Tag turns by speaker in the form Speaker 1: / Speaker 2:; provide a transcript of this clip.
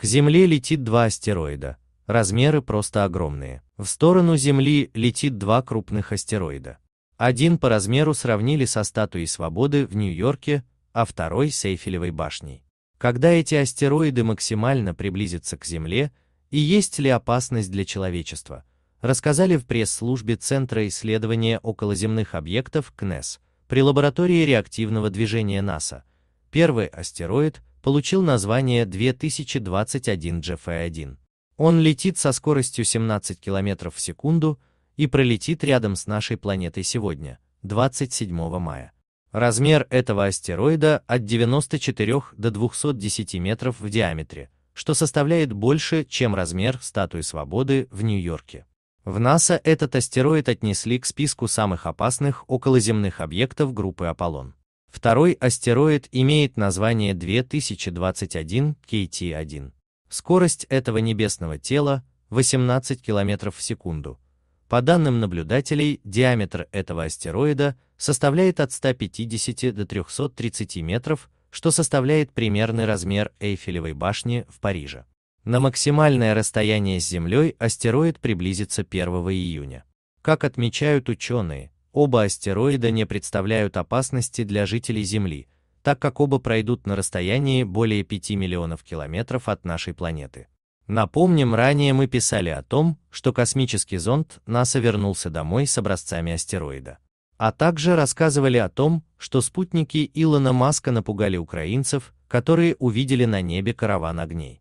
Speaker 1: К Земле летит два астероида, размеры просто огромные. В сторону Земли летит два крупных астероида. Один по размеру сравнили со статуей свободы в Нью-Йорке, а второй с Эйфелевой башней. Когда эти астероиды максимально приблизятся к Земле, и есть ли опасность для человечества, рассказали в пресс-службе Центра исследования околоземных объектов КНЕС при лаборатории реактивного движения НАСА, Первый астероид получил название 2021 GF1. Он летит со скоростью 17 км в секунду и пролетит рядом с нашей планетой сегодня, 27 мая. Размер этого астероида от 94 до 210 метров в диаметре, что составляет больше, чем размер статуи свободы в Нью-Йорке. В НАСА этот астероид отнесли к списку самых опасных околоземных объектов группы Аполлон. Второй астероид имеет название 2021 KT1. Скорость этого небесного тела 18 км в секунду. По данным наблюдателей, диаметр этого астероида составляет от 150 до 330 метров, что составляет примерный размер Эйфелевой башни в Париже. На максимальное расстояние с Землей астероид приблизится 1 июня. Как отмечают ученые, Оба астероида не представляют опасности для жителей Земли, так как оба пройдут на расстоянии более 5 миллионов километров от нашей планеты. Напомним, ранее мы писали о том, что космический зонд НАСА вернулся домой с образцами астероида. А также рассказывали о том, что спутники Илона Маска напугали украинцев, которые увидели на небе караван огней.